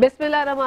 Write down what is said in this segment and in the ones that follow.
बिस्मिल्लाम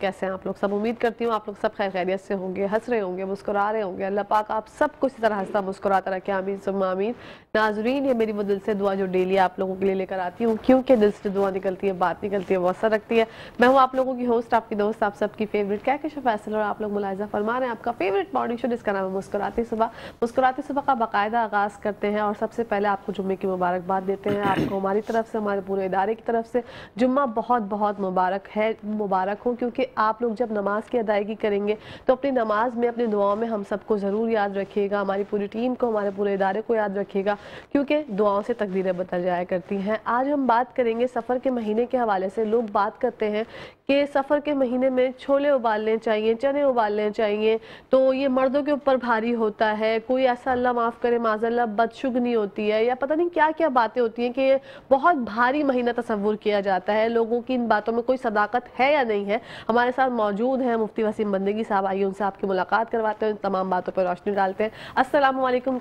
कैसे हैं आप लोग सब उम्मीद करती हूँ आप लोग सब खैर खैरियत से होंगे हंस रहे होंगे मुस्कुरा रहे होंगे अल्लाह पाक आप सब कुछ तरह हंसता मुस्कुराता रखे आमीन सुम आमीन नाजरीन ये मेरी वो दिल से दुआ जो डेली आप लोगों के लिए लेकर आती हूँ क्योंकि दिल से दुआ निकलती है बात निकलती है वसा रखती है मैं हूँ आप लोगों की होस्ट आपकी दोस्त आप सबकी फेवरेट क्या किश फैसल और आप लोग मुलायजा फरमा रहे हैं आपका फेवरेट मॉर्निंग शो जिसका नाम है मुस्कुराती सुबह मुस्कुराती सुबह का बाकायदा आगाज़ करते हैं और सबसे पहले आपको जुम्मे की मुबारकबाद देते हैं आपको हमारी तरफ से हमारे पूरे इदारे की तरफ से जुम्मा बहुत बहुत मुबारक है मुबारक हो क्योंकि आप लोग जब नमाज की अदायगी करेंगे तो अपनी नमाज में अपनी दुआओं में हम सबको ज़रूर याद रखिएगा हमारी पूरी टीम को हमारे पूरे इदारे को याद रखिएगा क्योंकि दुआओं से तकदीरें बदल जाया करती हैं आज हम बात करेंगे सफ़र के महीने के हवाले से लोग बात करते हैं कि सफ़र के महीने में छोले उबालने चाहिए चने उबालने चाहिए तो ये मर्दों के ऊपर भारी होता है कोई ऐसा अल्लाह माफ़ करे माजल्ला बदशुगनी होती है या पता नहीं क्या क्या बातें होती हैं कि ये बहुत भारी महीना तस्वूर किया जाता है लोगों की इन बातों में कोई सदाकत है या नहीं है हमारे साथ मौजूद हैं मुफ्ती वसीम बंदगी साहब आइए उनसे आपकी मुलाकात करवाते हैं तमाम बातों पर रोशनी डालते हैं असल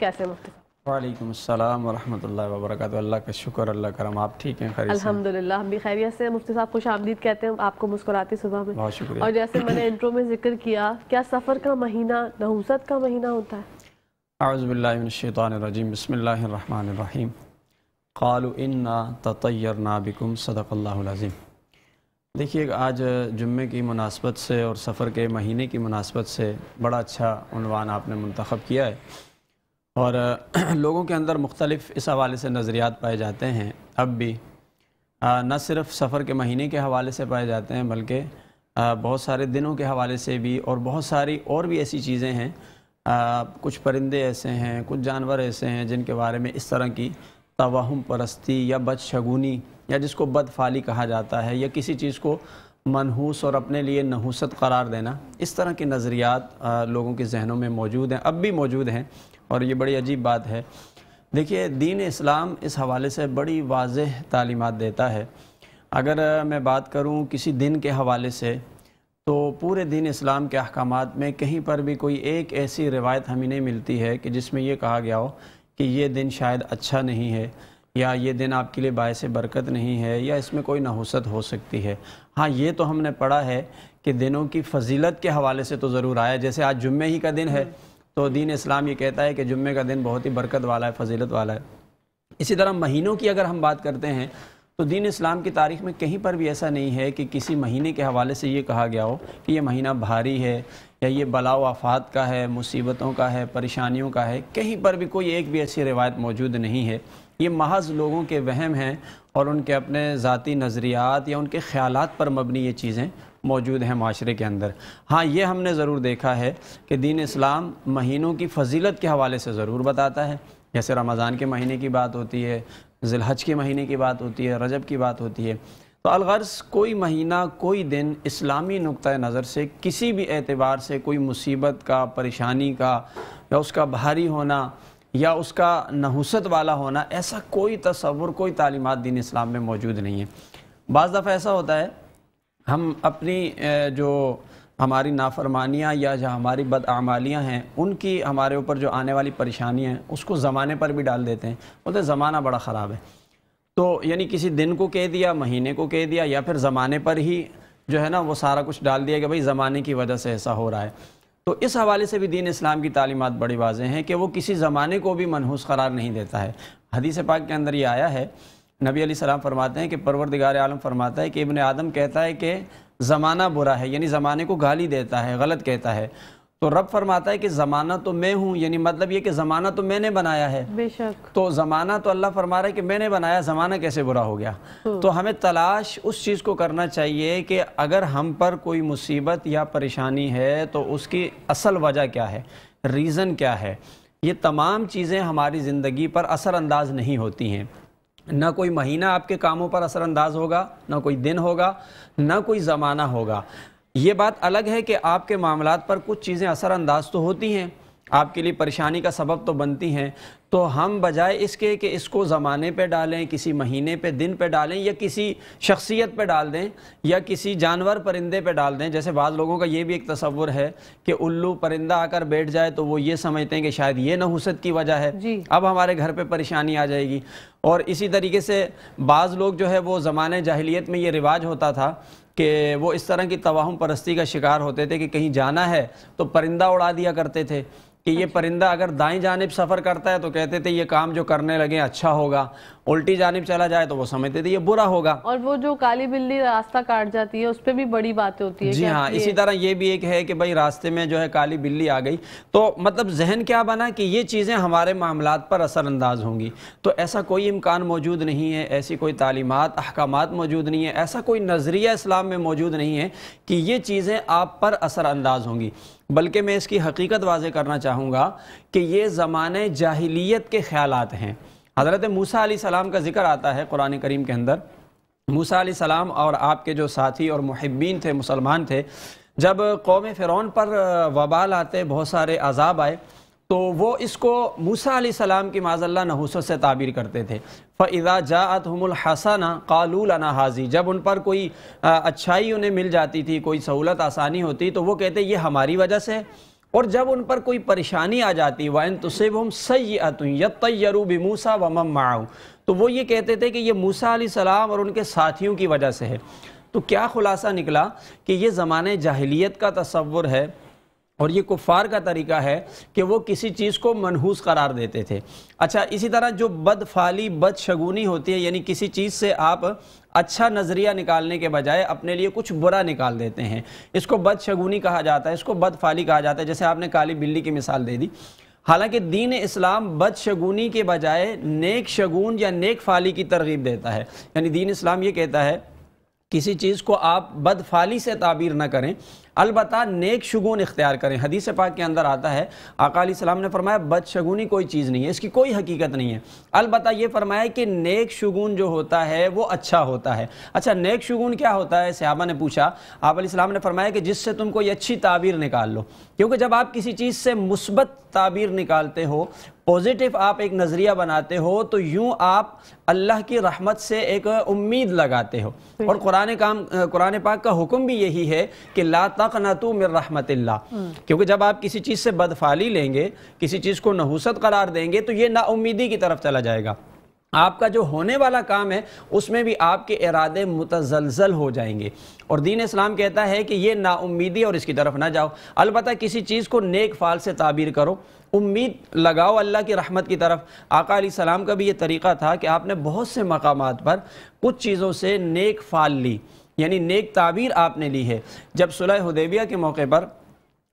कैसे मुफ्ती वालेकुम अस्सलाम वरहमतुल्लाहि व अल्लाह का शुक्र अल्लाह करम आप ठीक हैं खैर अल्हम्दुलिल्लाह हम भी खैरियत से मुफ्ती साहब खुश आमदीद कहते हैं आपको मुस्कुराती सुबह में बहुत शुक्रिया और जैसे मैंने इंट्रो में जिक्र किया क्या सफ़र का महीना नहुसत का महीना होता है आज़बिल्लाशैतानरजीम बसमीम क़ालु इन्ना ततैर नाबिकुम सदक़ल्लाज़ीम देखिए आज जुम्मे की मुनासबत से और सफ़र के महीने की मुनासबत से बड़ा अच्छा उनवान आपने मंतखब किया है और लोगों के अंदर मुख्तलिफ़ इस हवाले से नज़रियात पाए जाते हैं अब भी न सिर्फ सफ़र के महीने के हवाले से पाए जाते हैं बल्कि बहुत सारे दिनों के हवाले से भी और बहुत सारी और भी ऐसी चीज़ें हैं कुछ परिंदे ऐसे हैं कुछ जानवर ऐसे हैं जिनके बारे में इस तरह की तवाहम परस्ती या बदशगुनी या जिसको बदफाली कहा जाता है या किसी चीज़ को मनहूस और अपने लिए नहूसत करार देना इस तरह के नज़रियात लोगों के जहनों में मौजूद हैं अब भी मौजूद हैं और ये बड़ी अजीब बात है देखिए दीन इस्लाम इस हवाले से बड़ी वाज तालीमत देता है अगर मैं बात करूँ किसी दिन के हवाले से तो पूरे दिन इस्लाम के अहकाम में कहीं पर भी कोई एक ऐसी रिवायत हमें नहीं मिलती है कि जिसमें यह कहा गया हो कि ये दिन शायद अच्छा नहीं है या ये दिन आपके लिए बायस बरकत नहीं है या इसमें कोई नहुसत हो सकती है हाँ ये तो हमने पढ़ा है कि दिनों की फजीलत के हवाले से तो ज़रूर आया जैसे आज जुम्मे ही का दिन है तो दीन इस्लाम ये कहता है कि जुम्मे का दिन बहुत ही बरकत वाला है फजीलत वाला है इसी तरह महीनों की अगर हम बात करते हैं तो दीन इस्लाम की तारीख में कहीं पर भी ऐसा नहीं है कि किसी महीने के हवाले से ये कहा गया हो कि ये महीना भारी है या ये बलाव आफात का है मुसीबतों का है परेशानियों का है कहीं पर भी कोई एक भी ऐसी रिवायत मौजूद नहीं है ये महज लोगों के वहम हैं और उनके अपने ज़ाती नज़रियात या उनके ख्याल पर मबनी ये चीज़ें मौजूद हैं माशरे के अंदर हाँ ये हमने ज़रूर देखा है कि दीन इस्लाम महीनों की फजीलत के हवाले से ज़रूर बताता है जैसे रमज़ान के महीने की बात होती है जिलहज के महीने की बात होती है रजब की बात होती है तो अलगर्ज़ कोई महीना कोई दिन इस्लामी नुक़ नज़र से किसी भी एतबार से कोई मुसीबत का परेशानी का या उसका भारी होना या उसका नहुसत वाला होना ऐसा कोई तस्वुर कोई तालीमत दीन इस्लाम में मौजूद नहीं है बज़ दफ़ा ऐसा होता है हम अपनी जो हमारी नाफरमानियाँ या जो हमारी बदआमालियाँ हैं उनकी हमारे ऊपर जो आने वाली परेशानियाँ हैं उसको ज़माने पर भी डाल देते हैं बोलते ज़माना बड़ा ख़राब है तो यानी किसी दिन को कह दिया महीने को कह दिया या फिर ज़माने पर ही जो है ना वो सारा कुछ डाल दिया कि भाई ज़माने की वजह से ऐसा हो रहा है तो इस हवाले से भी दीन इस्लाम की तालीमत बड़ी वाजें हैं कि वो किसी ज़माने को भी मनहूस करार नहीं देता है हदीस पाक के अंदर ये आया है नबी अली सलाम फरमाते हैं कि परवरदिगार आलम फरमाता है कि इबन आदम कहता है कि ज़माना बुरा है यानी ज़माने को गाली देता है गलत कहता है तो रब फरमाता है कि ज़माना तो मैं हूँ यानी मतलब ये कि ज़माना तो मैंने बनाया है बेशक तो ज़माना तो अल्लाह फरमा रहा है कि मैंने बनाया ज़माना कैसे बुरा हो गया तो-, तो हमें तलाश उस चीज़ को करना चाहिए कि अगर हम पर कोई मुसीबत या परेशानी है तो उसकी असल वजह क्या है रीज़न क्या है ये तमाम चीज़ें हमारी ज़िंदगी पर असर नहीं होती हैं ना कोई महीना आपके कामों पर असरअंदाज होगा ना कोई दिन होगा ना कोई ज़माना होगा ये बात अलग है कि आपके मामला पर कुछ चीज़ें असरअंदाज तो होती हैं आपके लिए परेशानी का सबब तो बनती हैं तो हम बजाय इसके कि इसको ज़माने पे डालें किसी महीने पे दिन पे डालें या किसी शख्सियत पे डाल दें या किसी जानवर परिंदे पे डाल दें जैसे बाज़ लोगों का ये भी एक तस्वुर है कि उल्लू परिंदा आकर बैठ जाए तो वो ये समझते हैं कि शायद ये नहुसत की वजह है अब हमारे घर पर परेशानी आ जाएगी और इसी तरीके से बाज़ लोग जो है वो ज़माने जाहलीत में ये रिवाज होता था कि वो इस तरह की तवाहम परस्ती का शिकार होते थे कि कहीं जाना है तो परिंदा उड़ा दिया करते थे कि ये परिंदा अगर दाएं जानब सफ़र करता है तो कहते थे ये काम जो करने लगे अच्छा होगा उल्टी जानब चला जाए तो वो समझते थे ये बुरा होगा और वो जो काली बिल्ली रास्ता काट जाती है उस पर भी बड़ी बातें होती है जी हाँ इसी तरह ये भी एक है कि भाई रास्ते में जो है काली बिल्ली आ गई तो मतलब जहन क्या बना कि ये चीज़ें हमारे मामला पर असरअंदाज होंगी तो ऐसा कोई इम्कान मौजूद नहीं है ऐसी कोई तालीमत अहकाम मौजूद नहीं है ऐसा कोई नज़रिया इस्लाम में मौजूद नहीं है कि ये चीज़ें आप पर असरअंदाज होंगी बल्कि मैं इसकी हकीकत वाज करना चाहूँगा कि ये ज़माने जाहिलियत के ख्याल हैं हज़रत मूसा सलाम का ज़िक्र आता है कुरान करीम के अंदर मूसा सलाम और आपके जो साथी और महब्बीन थे मुसलमान थे जब कौम फ़िरौन पर वबाल आते बहुत सारे अजाब आए तो वो इसको मूसा सलाम की माजल्ला नहूसत से ताबीर करते थे फ़ैज़ा जात हमलहसना कालूलना हाजी जब उन पर कोई अच्छाई उन्हें मिल जाती थी कोई सहूलत आसानी होती तो वो कहते ये हमारी वजह से है और जब उन पर कोई परेशानी आ जाती वाइन तुसेब हम सही आतूँ यरू मूसा व माऊ तो वो ये कहते थे कि ये मूसा सलाम और उनके साथियों की वजह से है तो क्या खुलासा निकला कि ये ज़माने जाहलीत का तस्वुर है और ये कुफ़ार का तरीका है कि वो किसी चीज़ को मनहूस करार देते थे अच्छा इसी तरह जो बदफाली बदशगुनी होती है यानी किसी चीज़ से आप अच्छा नज़रिया निकालने के बजाय अपने लिए कुछ बुरा निकाल देते हैं इसको बदशगुनी कहा जाता है इसको बदफाली कहा जाता है जैसे आपने काली बिल्ली की मिसाल दे दी हालांकि दीन इस्लाम बदशगुनी के बजाय नेक शगुन या नेक फाली की तरगीब देता है यानी दीन इस्लाम ये कहता है किसी चीज़ को आप बदफाली से ताबीर ना करें अलबत् नेक शगुन इख्तियार करें हदीस पाक के अंदर आता है अकाली सलाम ने फरमाया बदशगुनी कोई चीज़ नहीं है इसकी कोई हकीकत नहीं है अलबत् ये फरमाया कि नेक शगुन जो होता है वो अच्छा होता है अच्छा नेक शगुन क्या होता है सहाबा ने पूछा आप ने फरमाया कि जिससे तुम कोई अच्छी ताबीर निकाल लो क्योंकि जब आप किसी चीज़ से मुस्बत ताबीर निकालते हो पॉजिटिव आप एक नज़रिया बनाते हो तो यूँ आप अल्लाह की रहमत से एक उम्मीद लगाते हो और कुरान काम कुरान पाक का हुक्म भी यही है कि ला तक नतु मेर रहमत हम्म। क्योंकि जब आप किसी चीज़ से बदफाली लेंगे किसी चीज़ को नहूसत करार देंगे तो ये उम्मीदी की तरफ चला जाएगा आपका जो होने वाला काम है उसमें भी आपके इरादे मुतजलजल हो जाएंगे और दीन इस्लाम कहता है कि ये नाउमीदी और इसकी तरफ ना जाओ अलबत् किसी चीज़ को नेक फाल से ताबीर करो उम्मीद लगाओ अल्लाह की रहमत की तरफ आका सलाम का भी ये तरीक़ा था कि आपने बहुत से मकाम पर कुछ चीज़ों से नेक फाल ली यानी नेक ताबीर आपने ली है जब सुलह हदेबिया के मौके पर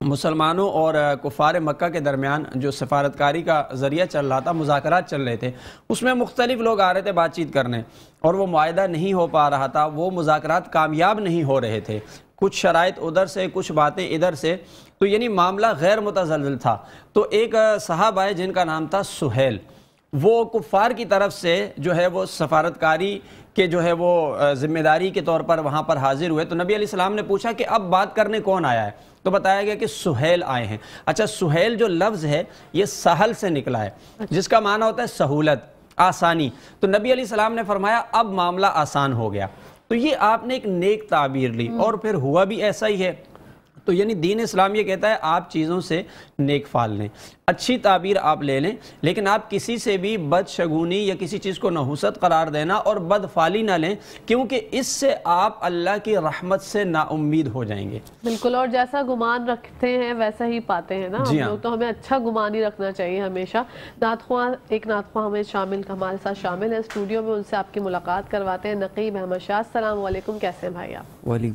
मुसलमानों और कुफार मक्का के दरमियान जो सफारतकारी का ज़रिया चल रहा था मुजाकर चल रहे थे उसमें मुख्तलिफ लोग आ रहे थे बातचीत करने और वो माह नहीं हो पा रहा था वो मुजाकर कामयाब नहीं हो रहे थे कुछ शराइ उधर से कुछ बातें इधर से तो यानी मामला गैर मुतजल था तो एक साहब आए जिनका नाम था सुहेल वो कुफ़ार की तरफ से जो है वो सफारतकारी के जो है वो ज़िम्मेदारी के तौर पर वहाँ पर हाज़िर हुए तो नबी सलाम ने पूछा कि अब बात करने कौन आया है तो बताया गया कि सुहेल आए हैं अच्छा सुहेल जो लफ्ज़ है ये सहल से निकला है अच्छा। जिसका माना होता है सहूलत आसानी तो नबी अली सलाम ने फरमाया अब मामला आसान हो गया तो ये आपने एक नेक ताबीर ली हम्म। और फिर हुआ भी ऐसा ही है तो यानी दीन इस्लाम ये कहता है आप चीज़ों से नेक फाल लें अच्छी ताबीर आप ले लें लेकिन आप किसी से भी बदशगुनी या किसी चीज़ को नहुसत करार देना और बदफाली ना लें क्योंकि इससे आप अल्लाह की रहमत से नाउम्मीद हो जाएंगे बिल्कुल और जैसा गुमान रखते हैं वैसा ही पाते हैं ना जी हाँ। तो हमें अच्छा गुमान ही रखना चाहिए हमेशा नातखवा एक नातखवा हमें शामिल हमारे साथ शामिल है स्टूडियो में उनसे आपकी मुलाकात करवाते हैं नकीब अहमद शाह कैसे हैं भाई आप वाले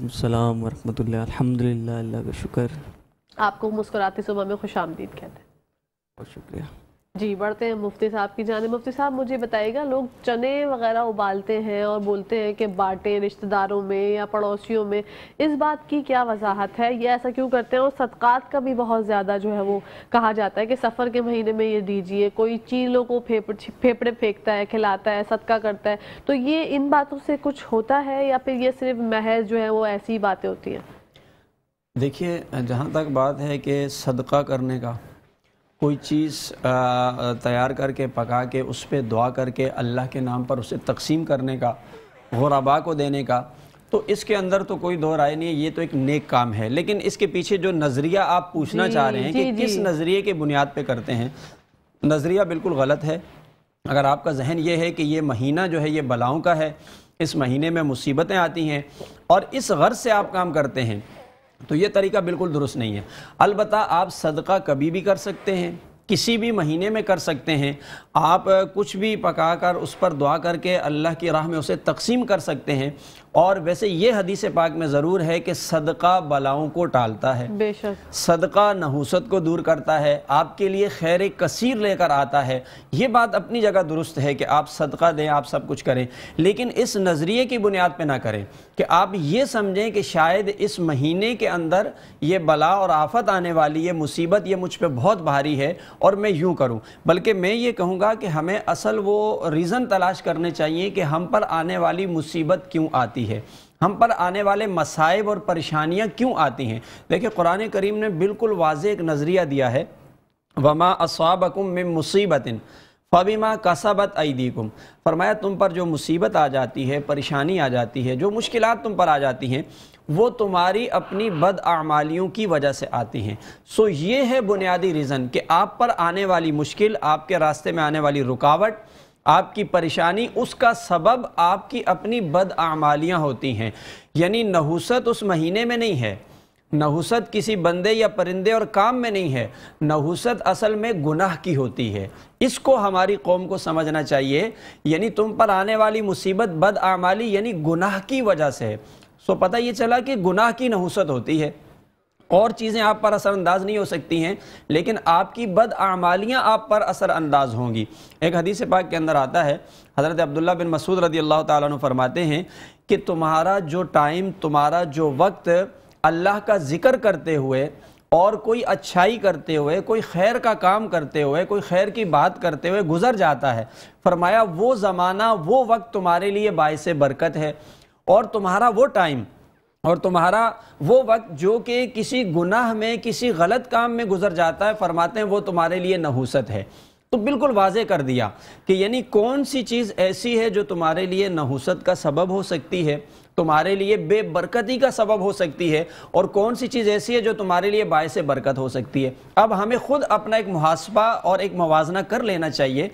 वरहमल अल्लाह का शुक्र आपको मुस्कुराते सुबह में खुश आमदीद कहते हैं बहुत शुक्रिया जी बढ़ते हैं मुफ्ती साहब की जाने मुफ्ती साहब मुझे बताइएगा लोग चने वगैरह उबालते हैं और बोलते हैं कि बाटें रिश्तेदारों में या पड़ोसियों में इस बात की क्या वजाहत है ये ऐसा क्यों करते हैं और सदक़ात का भी बहुत ज़्यादा जो है वो कहा जाता है कि सफ़र के महीने में ये दीजिए कोई चीलों को फेफड़ फेफड़े फेंकता है खिलाता है सदका करता है तो ये इन बातों से कुछ होता है या फिर ये सिर्फ महज जो है वो ऐसी बातें होती हैं देखिए जहाँ तक बात है कि सदका करने का कोई चीज़ तैयार करके पका के उस पर दुआ करके अल्लाह के नाम पर उसे तकसीम करने का गुरबा को देने का तो इसके अंदर तो कोई दो राय नहीं है ये तो एक नेक काम है लेकिन इसके पीछे जो नज़रिया आप पूछना चाह रहे हैं कि किस नज़रिए के बुनियाद पे करते हैं नज़रिया बिल्कुल गलत है अगर आपका जहन ये है कि ये महीना जो है ये बलाओं का है इस महीने में मुसीबतें आती हैं और इस गर्ज से आप काम करते हैं तो ये तरीका बिल्कुल दुरुस्त नहीं है अलबत् आप सदका कभी भी कर सकते हैं किसी भी महीने में कर सकते हैं आप कुछ भी पका कर उस पर दुआ करके अल्लाह की राह में उसे तकसीम कर सकते हैं और वैसे ये हदीस पाक में ज़रूर है कि सदका बलाओं को टालता है सदका नहुसत को दूर करता है आपके लिए खैर कसीर लेकर आता है ये बात अपनी जगह दुरुस्त है कि आप सदका दें आप सब कुछ करें लेकिन इस नज़रिए की बुनियाद पर ना करें कि आप ये समझें कि शायद इस महीने के अंदर ये बला और आफत आने वाली ये मुसीबत ये मुझ पर बहुत भारी है और मैं यूं करूँ बल्कि मैं ये कहूँगा कि हमें असल वो रीज़न तलाश करने चाहिए कि हम पर आने वाली मुसीबत क्यों आती है हम पर आने वाले मसाइब और परेशानियाँ क्यों आती हैं देखिए कुरान करीम ने बिल्कुल वाज एक नज़रिया दिया है वमा असाबकुम में मुसीबतिन फबीमा कसबत गुम फरमाया तुम पर जो मुसीबत आ जाती है परेशानी आ जाती है जो मुश्किल तुम पर आ जाती हैं वो तुम्हारी अपनी बदआमालियों की वजह से आती हैं सो ये है बुनियादी रीज़न कि आप पर आने वाली मुश्किल आपके रास्ते में आने वाली रुकावट आपकी परेशानी उसका सबब आपकी अपनी बदआमालियाँ होती हैं यानी नहुसत उस महीने में नहीं है नहुसत किसी बंदे या परिंदे और काम में नहीं है नहुसत असल में गुनाह की होती है इसको हमारी कौम को समझना चाहिए यानी तुम पर आने वाली मुसीबत बदआमाली यानी गुनाह की वजह से है सो पता ये चला कि गुनाह की नहुसत होती है और चीज़ें आप पर असरअंदाज नहीं हो सकती हैं लेकिन आपकी बदआमालियाँ आप पर असरअंदाज होंगी एक हदीस पाक के अंदर आता है हज़रत अब्दुल्ला बिन मसूद रदी अल्लाह तुम फरमाते हैं कि तुम्हारा जो टाइम तुम्हारा जो वक्त अल्लाह का ज़िक्र करते हुए और कोई अच्छाई करते हुए कोई खैर का काम करते हुए कोई खैर की बात करते हुए गुजर जाता है फरमाया वो ज़माना वो वक्त तुम्हारे लिए बायस बरकत है और तुम्हारा वो टाइम और तुम्हारा वो वक्त जो कि किसी गुनाह में किसी गलत काम में गुजर जाता है फरमाते हैं वो तुम्हारे लिए नहूसत है तो बिल्कुल वाजे कर दिया कि यानी कौन सी चीज़ ऐसी है जो तुम्हारे लिए नहूसत का सबब हो सकती है तुम्हारे लिए बेबरकती का सबब हो सकती है और कौन सी चीज़ ऐसी है जो तुम्हारे लिए बायस बरकत हो सकती है अब हमें ख़ुद अपना एक मुहासबा और एक मुवजना कर लेना चाहिए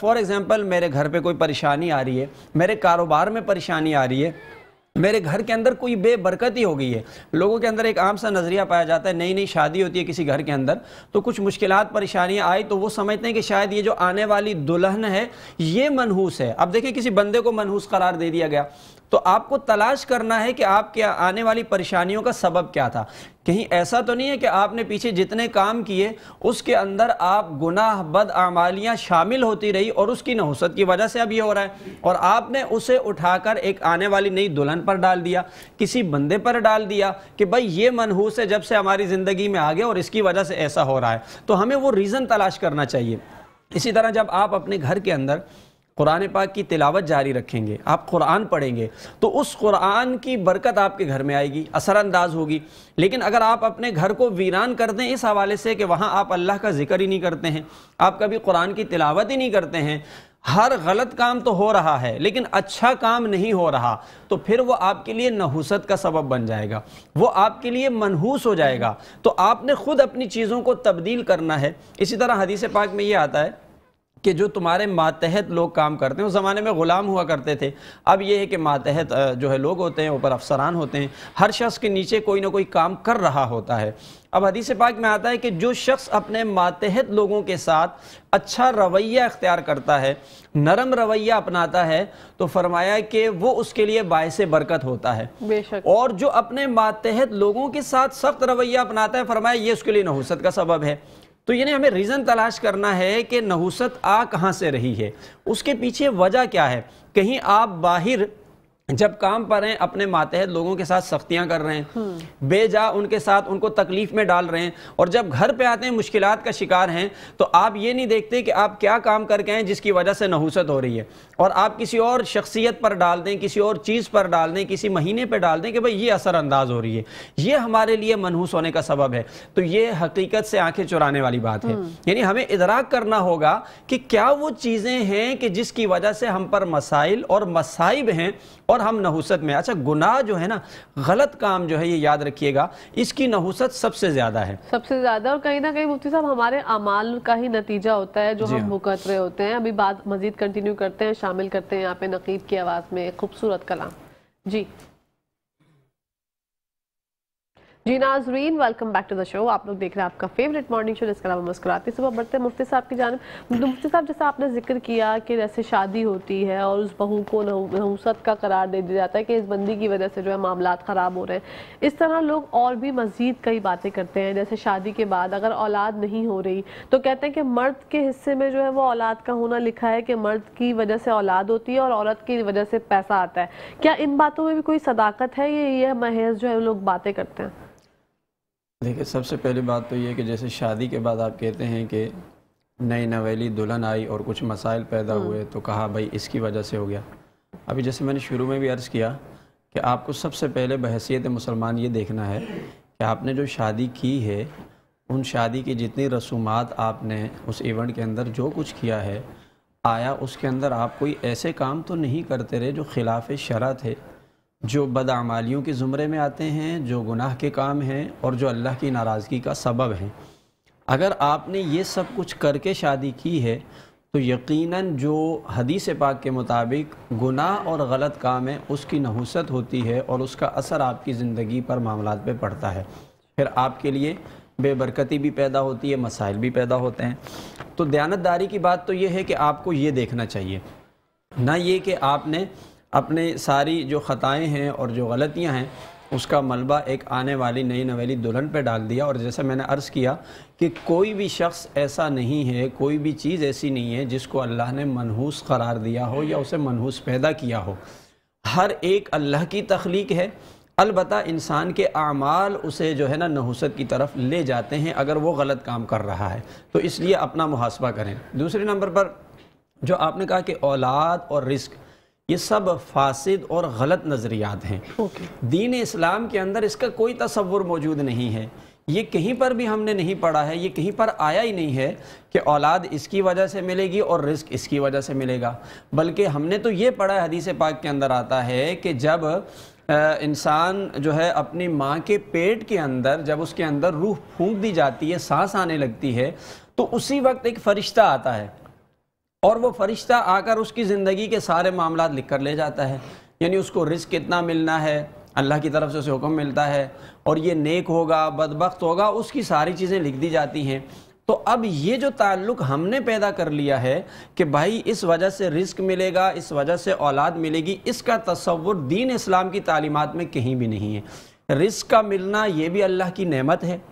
फॉर एग्ज़ाम्पल मेरे घर पर कोई परेशानी आ रही है मेरे कारोबार में परेशानी आ रही है मेरे घर के अंदर कोई बेबरकती हो गई है लोगों के अंदर एक आम सा नज़रिया पाया जाता है नई नई शादी होती है किसी घर के अंदर तो कुछ मुश्किल परेशानियाँ आई तो वो समझते हैं कि शायद ये जो आने वाली दुल्हन है ये मनहूस है अब देखिए किसी बंदे को मनहूस करार दे दिया गया तो आपको तलाश करना है कि आपके आने वाली परेशानियों का सबब क्या था कहीं ऐसा तो नहीं है कि आपने पीछे जितने काम किए उसके अंदर आप गुनाह बद आमालियाँ शामिल होती रही और उसकी नहुसत की वजह से अब ये हो रहा है और आपने उसे उठाकर एक आने वाली नई दुल्हन पर डाल दिया किसी बंदे पर डाल दिया कि भाई ये मनहूस है जब से हमारी ज़िंदगी में आ गया और इसकी वजह से ऐसा हो रहा है तो हमें वो रीज़न तलाश करना चाहिए इसी तरह जब आप अपने घर के अंदर कुरान पाक की तिलावत जारी रखेंगे आप कुरान पढ़ेंगे तो उस कुरान की बरकत आपके घर में आएगी असरानंदाज होगी लेकिन अगर आप अपने घर को वीरान कर दें इस हवाले से कि वहाँ आप अल्लाह का जिक्र ही नहीं करते हैं आप कभी कुरान की तिलावत ही नहीं करते हैं हर गलत काम तो हो रहा है लेकिन अच्छा काम नहीं हो रहा तो फिर वो आपके लिए नहुसत का सबब बन जाएगा वो आपके लिए मनहूस हो जाएगा तो आपने खुद अपनी चीज़ों को तब्दील करना है इसी तरह हदीस पाक में ये आता है कि जो तुम्हारे मातहत लोग काम करते हैं उस ज़माने में ग़ुलाम हुआ करते थे अब यह है कि मातहत जो है लोग होते हैं ऊपर अफसरान होते हैं हर शख्स के नीचे कोई ना कोई काम कर रहा होता है अब हदीस पाक में आता है कि जो शख्स अपने मातहत लोगों के साथ अच्छा रवैया अख्तियार करता है नरम रवैया अपनाता है तो फरमाया कि वो उसके लिए बायस बरकत होता है और जो अपने मातहत लोगों के साथ सख्त रवैया अपनाता है फरमाया ये उसके लिए नहुसत का सबब है तो यानी हमें रीज़न तलाश करना है कि नहुसत आ कहाँ से रही है उसके पीछे वजह क्या है कहीं आप बाहर जब काम पर हैं अपने मातहत लोगों के साथ सख्तियां कर रहे हैं हम्म। बेजा उनके साथ उनको तकलीफ में डाल रहे हैं और जब घर पे आते हैं मुश्किल का शिकार हैं तो आप ये नहीं देखते कि आप क्या काम करके आए जिसकी वजह से नहूसत हो रही है और आप किसी और शख्सियत पर डाल दें किसी और चीज़ पर डाल दें किसी महीने पर डाल दें कि भाई ये असरानंदाज हो रही है ये हमारे लिए मनहूस होने का सबब है तो ये हकीकत से आंखें चुराने वाली बात है हम्म। यानी हमें इधराक करना होगा कि क्या वो चीज़ें हैं कि जिसकी वजह से हम पर मसाइल और मसाइब हैं और हम नहुसत में अच्छा गुनाह जो है ना गलत काम जो है ये याद रखिएगा इसकी नहुसत सबसे ज़्यादा है सबसे ज़्यादा और कहीं ना कहीं मुफ्ती साहब हमारे अमाल का ही नतीजा होता है जो हम भुगत हाँ। रहे होते हैं अभी बात मजीद कंटिन्यू करते हैं शामिल करते हैं यहाँ पे नकीब की आवाज़ में खूबसूरत कलाम जी जी नाजरीन welcome back to the show आप लोग देख रहे हैं आपका फेवरेट मॉर्निंग शो जिसका नाम मुस्कुराती सुबह बढ़ते हैं मुफ्ती साहब की जानब मुफ्ती साहब जैसा आपने जिक्र किया कि जैसे शादी होती है और उस बहू को नहूसत का करार दे दिया जाता है कि इस बंदी की वजह से जो है मामला ख़राब हो रहे हैं इस तरह लोग और भी मज़ीद कई बातें करते हैं जैसे शादी के बाद अगर औलाद नहीं हो रही तो कहते हैं कि मर्द के हिस्से में जो है वो औलाद का होना लिखा है कि मर्द की वजह से औलाद होती है और औरत की वजह से पैसा आता है क्या इन बातों में भी कोई सदाकत है ये ये महज जो है लोग बातें करते हैं देखिए सबसे पहली बात तो ये कि जैसे शादी के बाद आप कहते हैं कि नई नवेली दुल्हन आई और कुछ मसाइल पैदा हम्म। हुए तो कहा भाई इसकी वजह से हो गया अभी जैसे मैंने शुरू में भी अर्ज़ किया कि आपको सबसे पहले बहसीत मुसलमान ये देखना है कि आपने जो शादी की है उन शादी की जितनी रसूमात आपने उस इवेंट के अंदर जो कुछ किया है आया उसके अंदर आप कोई ऐसे काम तो नहीं करते रहे जो खिलाफ शरा थे जो बदामालियों के ज़ुमरे में आते हैं जो गुनाह के काम हैं और जो अल्लाह की नाराज़गी का सबब हैं अगर आपने ये सब कुछ करके शादी की है तो यकीनन जो हदीस पाक के मुताबिक गुनाह और गलत काम है उसकी नहुसत होती है और उसका असर आपकी ज़िंदगी पर मामला पे पड़ता है फिर आपके लिए बेबरकती भी पैदा होती है मसाइल भी पैदा होते हैं तो दयानतदारी की बात तो ये है कि आपको ये देखना चाहिए ना ये कि आपने अपने सारी जो ख़ताएँ हैं और जो गलतियाँ हैं उसका मलबा एक आने वाली नई नवेली दुल्हन पे डाल दिया और जैसे मैंने अर्ज़ किया कि कोई भी शख्स ऐसा नहीं है कोई भी चीज़ ऐसी नहीं है जिसको अल्लाह ने मनहूस करार दिया हो या उसे मनहूस पैदा किया हो हर एक अल्लाह की तख्लीक है अलबत् इंसान के अमाल उसे जो है ना नहुसत की तरफ ले जाते हैं अगर वो गलत काम कर रहा है तो इसलिए अपना मुहासबा करें दूसरे नंबर पर जो आपने कहा कि औलाद और रिस्क ये सब फासिद और गलत नज़रियात हैं दीन इस्लाम के अंदर इसका कोई तस्वुर मौजूद नहीं है ये कहीं पर भी हमने नहीं पढ़ा है ये कहीं पर आया ही नहीं है कि औलाद इसकी वजह से मिलेगी और रिस्क इसकी वजह से मिलेगा बल्कि हमने तो ये पढ़ा है हदीस पाक के अंदर आता है कि जब इंसान जो है अपनी माँ के पेट के अंदर जब उसके अंदर रूह फूंक दी जाती है सांस आने लगती है तो उसी वक्त एक फ़रिश्ता आता है और वो फरिश्ता आकर उसकी ज़िंदगी के सारे मामला लिख कर ले जाता है यानी उसको रिस्क कितना मिलना है अल्लाह की तरफ से उसे हुक्म मिलता है और ये नेक होगा बदबख्त होगा उसकी सारी चीज़ें लिख दी जाती हैं तो अब ये जो ताल्लुक़ हमने पैदा कर लिया है कि भाई इस वजह से रिस्क मिलेगा इस वजह से औलाद मिलेगी इसका तस्वुर दीन इस्लाम की तालीमत में कहीं भी नहीं है रिस्क का मिलना ये भी अल्लाह की नेमत है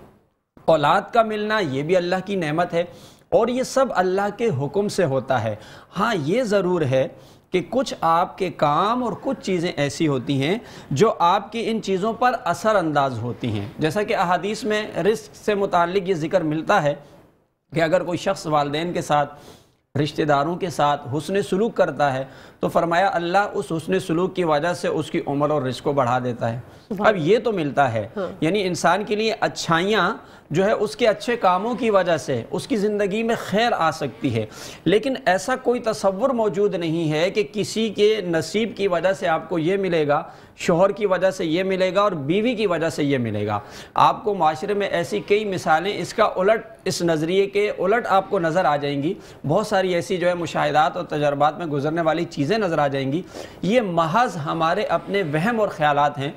औलाद का मिलना ये भी अल्लाह की नेमत है और ये सब अल्लाह के हुक्म से होता है हाँ ये ज़रूर है कि कुछ आपके काम और कुछ चीज़ें ऐसी होती हैं जो आपकी इन चीज़ों पर असर अंदाज होती हैं जैसा कि अहादीस में रिस्क से मुतल ये ज़िक्र मिलता है कि अगर कोई शख्स वालदेन के साथ रिश्तेदारों के साथ हुसन सलूक करता है तो फरमाया अल्लाह उस हुसन सलूक की वजह से उसकी उम्र और रिस्क को बढ़ा देता है अब ये तो मिलता है हाँ। यानी इंसान के लिए अच्छाइयाँ जो है उसके अच्छे कामों की वजह से उसकी ज़िंदगी में खैर आ सकती है लेकिन ऐसा कोई तस्वुर मौजूद नहीं है कि किसी के नसीब की वजह से आपको ये मिलेगा शोहर की वजह से ये मिलेगा और बीवी की वजह से ये मिलेगा आपको माशरे में ऐसी कई मिसालें इसका उलट इस नज़रिए के उलट आपको नज़र आ जाएंगी बहुत सारी ऐसी जो है मुशाहदात और तजर्बात में गुजरने वाली चीज़ें नज़र आ जाएंगी ये महज हमारे अपने वहम और ख्याल हैं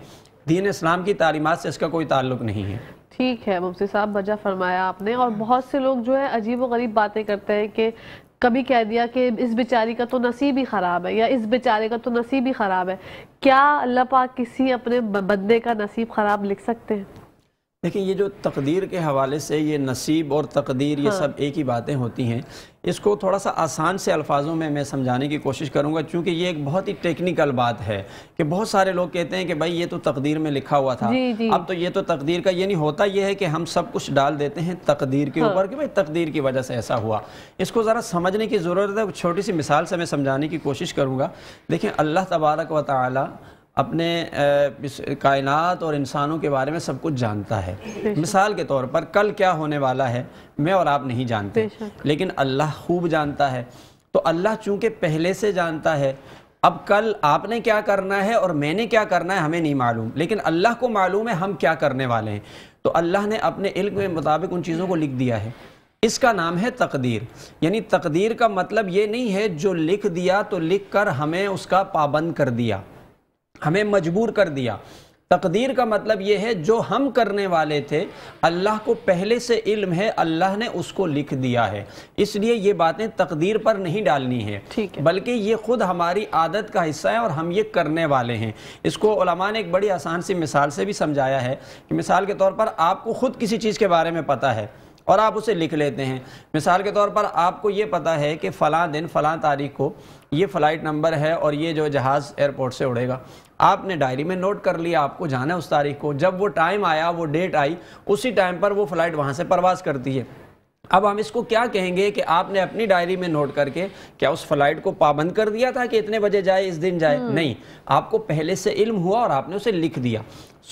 दीन इस्लाम की तालीमत से इसका कोई ताल्लुक नहीं है ठीक है मुफ्ती साहब वजह फरमाया आपने और बहुत से लोग जो है अजीब व गरीब बातें करते हैं कि कभी कह दिया कि इस बेचारी का तो नसीब ही ख़राब है या इस बेचारे का तो नसीब ही ख़राब है क्या अल्लाह पाक किसी अपने बंदे का नसीब ख़राब लिख सकते हैं देखिए ये जो तकदीर के हवाले से ये नसीब और तकदीर हाँ। ये सब एक ही बातें होती हैं इसको थोड़ा सा आसान से अल्फाजों में मैं समझाने की कोशिश करूंगा क्योंकि ये एक बहुत ही टेक्निकल बात है कि बहुत सारे लोग कहते हैं कि भाई ये तो तकदीर में लिखा हुआ था जी, जी। अब तो ये तो तकदीर का ये नहीं होता ये है कि हम सब कुछ डाल देते हैं तकदीर के हाँ। ऊपर कि भाई तकदीर की वजह से ऐसा हुआ इसको ज़रा समझने की ज़रूरत है छोटी सी मिसाल से मैं समझाने की कोशिश करूँगा देखिए अल्लाह तबारक व ताली अपने कायनात और इंसानों के बारे में सब कुछ जानता है मिसाल के तौर पर कल क्या होने वाला है मैं और आप नहीं जानते लेकिन अल्लाह खूब जानता है तो अल्लाह चूंकि पहले से जानता है अब कल आपने क्या करना है और मैंने क्या करना है हमें नहीं मालूम लेकिन अल्लाह को मालूम है हम क्या करने वाले हैं तो अल्लाह ने अपने इल्म के मुताबिक उन चीज़ों को लिख दिया है इसका नाम है तकदीर यानी तकदीर का मतलब ये नहीं है जो लिख दिया तो लिख कर हमें उसका पाबंद कर दिया हमें मजबूर कर दिया तकदीर का मतलब ये है जो हम करने वाले थे अल्लाह को पहले से इल्म है अल्लाह ने उसको लिख दिया है इसलिए ये बातें तकदीर पर नहीं डालनी है, है। बल्कि ये खुद हमारी आदत का हिस्सा है और हम ये करने वाले हैं इसको उलमा ने एक बड़ी आसान सी मिसाल से भी समझाया है कि मिसाल के तौर पर आपको खुद किसी चीज़ के बारे में पता है और आप उसे लिख लेते हैं मिसाल के तौर पर आपको ये पता है कि फ़लाँ दिन फ़लाँ तारीख को ये फ़्लाइट नंबर है और ये जो जहाज़ एयरपोर्ट से उड़ेगा आपने डायरी में नोट कर लिया आपको जाना है उस तारीख को जब वो टाइम आया वो डेट आई उसी टाइम पर वो फ्लाइट वहाँ से प्रवास करती है अब हम इसको क्या कहेंगे कि आपने अपनी डायरी में नोट करके क्या उस फ्लाइट को पाबंद कर दिया था कि इतने बजे जाए इस दिन जाए हम्म। नहीं आपको पहले से इल्म हुआ और आपने उसे लिख दिया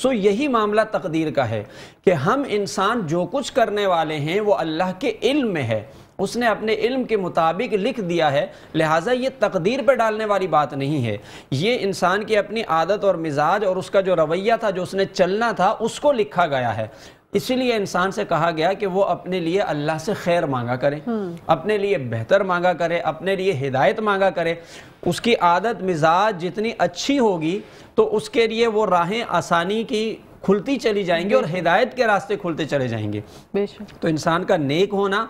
सो यही मामला तकदीर का है कि हम इंसान जो कुछ करने वाले हैं वो अल्लाह के इल्म में है उसने अपने इल्म के मुताबिक लिख दिया है लिहाजा ये तकदीर पर डालने वाली बात नहीं है ये इंसान की अपनी आदत और मिजाज और उसका जो रवैया था जो उसने चलना था उसको लिखा गया है इसीलिए इंसान से कहा गया कि वो अपने लिए अल्लाह से खैर मांगा करे हम्म। अपने लिए बेहतर मांगा करे अपने लिए हिदायत मांगा करे उसकी आदत मिजाज जितनी अच्छी होगी तो उसके लिए वो राहें आसानी की खुलती चली जाएंगी और हिदायत के रास्ते खुलते चले जाएंगे तो इंसान का नेक होना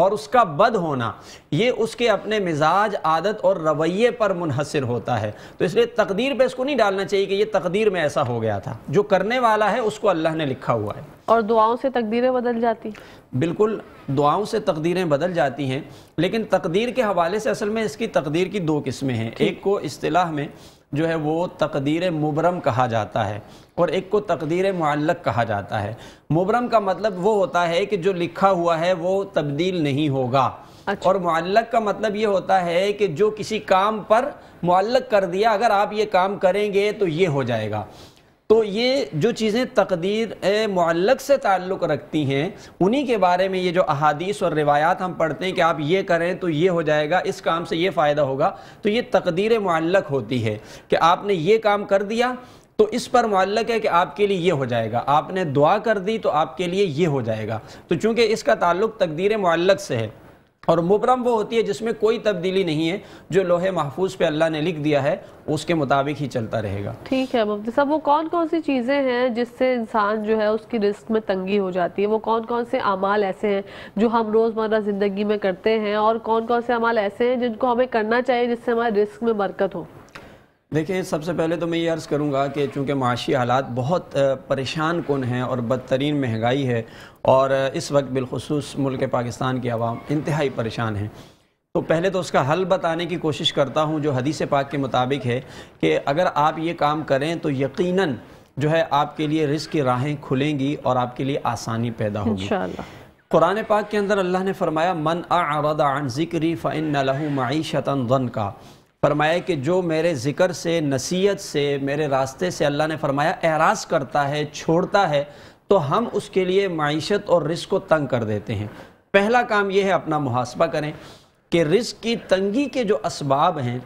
और उसका बद होना ये उसके अपने मिजाज आदत और रवैये पर मुनहसर होता है तो इसलिए तकदीर पे इसको नहीं डालना चाहिए कि ये तकदीर में ऐसा हो गया था जो करने वाला है उसको अल्लाह ने लिखा हुआ है और दुआओं से तकदीरें बदल जाती बिल्कुल दुआओं से तकदीरें बदल जाती हैं लेकिन तकदीर के हवाले से असल में इसकी तकदीर की दो किस्में हैं एक को अतलाह में जो है वो तकदीर मुबरम कहा जाता है और एक को तकदीर मुअल्लक कहा जाता है मुबरम का मतलब वो होता है कि जो लिखा हुआ है वो तब्दील नहीं होगा अच्छा। और मुअल्लक का मतलब ये होता है कि जो किसी काम पर मुअल्लक कर दिया अगर आप ये काम करेंगे तो ये हो जाएगा तो ये जो चीज़ें तकदीर मुअल्लक से ताल्लुक़ रखती हैं उन्हीं के बारे में ये जो अहादीस और रिवायात हम पढ़ते हैं कि आप ये करें तो ये हो जाएगा इस काम से ये फ़ायदा होगा तो ये तकदीर मुअल्लक होती है कि आपने ये काम कर दिया तो इस पर मालक है कि आपके लिए ये हो जाएगा आपने दुआ कर दी तो आपके लिए ये हो जाएगा तो चूँकि इसका ताल्लुक तकदीर मालक से है और मुबरम वो होती है जिसमें कोई तब्दीली नहीं है जो लोहे महफूज पे अल्लाह ने लिख दिया है उसके मुताबिक ही चलता रहेगा ठीक है मुफ्ती साहब वो कौन कौन सी चीज़ें हैं जिससे इंसान जो है उसकी रिस्क में तंगी हो जाती है वो कौन कौन से अमाल ऐसे हैं जो हम रोज़मर्रा ज़िंदगी में करते हैं और कौन कौन से अमाल ऐसे हैं जिनको हमें करना चाहिए जिससे हमारे रिस्क में बरकत हो देखिए सबसे पहले तो मैं ये अर्ज़ करूँगा कि चूँकि माशी हालात बहुत परेशान कन हैं और बदतरीन महंगाई है और इस वक्त बिलखसूस मुल्क पाकिस्तान की आवाम इंतहाई परेशान हैं तो पहले तो उसका हल बताने की कोशिश करता हूँ जो हदीस पाक के मुताबिक है कि अगर आप ये काम करें तो यकीन जो है आपके लिए रिस्क की राहें खुलेंगी और आपके लिए आसानी पैदा होगी कुरान पाक के अंदर अल्लाह ने फरमाया मन आरदा जिक्री फ़िन लहू मीशतन का फरमाया कि जो मेरे ज़िक्र से नसीहत से मेरे रास्ते से अल्लाह ने फरमाया एराज करता है छोड़ता है तो हम उसके लिए मीशत और रिस्क को तंग कर देते हैं पहला काम यह है अपना मुहासबा करें कि रिस्क की तंगी के जो इसबाब हैं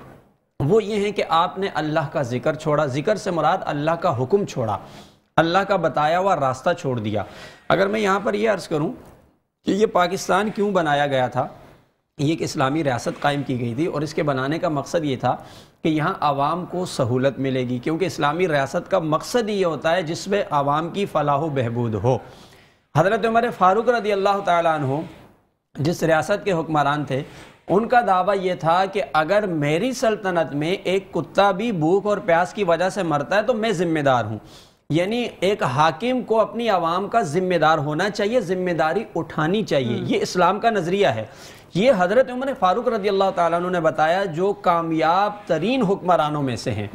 वो ये हैं कि आपने अल्लाह का ज़िक्र छोड़ा ज़िक्र से मुराद अल्लाह का हुक्म छोड़ा अल्लाह का बताया हुआ रास्ता छोड़ दिया अगर मैं यहाँ पर यह अर्ज़ करूँ कि ये पाकिस्तान क्यों बनाया गया था ये एक इस्लामी रियासत कायम की गई थी और इसके बनाने का मकसद ये था कि यहाँ आवाम को सहूलत मिलेगी क्योंकि इस्लामी रियासत का मकसद ये होता है जिसमें आवाम की फलाह बहबूद हो हज़रत उमर फ़ारूक रदी अल्लाह तु जिस रियासत के हुक्मरान थे उनका दावा यह था कि अगर मेरी सल्तनत में एक कुत्ता भी भूख और प्यास की वजह से मरता है तो मैं ज़िम्मेदार हूँ यानी एक हाकिम को अपनी आवाम का ज़िम्मेदार होना चाहिए ज़िम्मेदारी उठानी चाहिए हम्म। ये इस्लाम का नज़रिया है ये हज़रत उमर फ़ारूक रदी अल्लाह तु ने बताया जो कामयाब तरीन हुक्मरानों में से हैं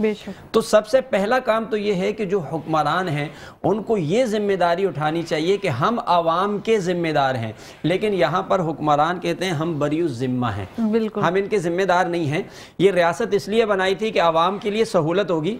तो सबसे पहला काम तो ये है कि जो हुक्मरान हैं उनको ये जिम्मेदारी उठानी चाहिए कि हम आवाम के जिम्मेदार हैं लेकिन यहाँ पर हुक्मरान कहते हैं हम बरी ज़िम्मा हैं बिल्कुल हम इनके ज़िम्मेदार नहीं हैं ये रियासत इसलिए बनाई थी कि आवाम के लिए सहूलत होगी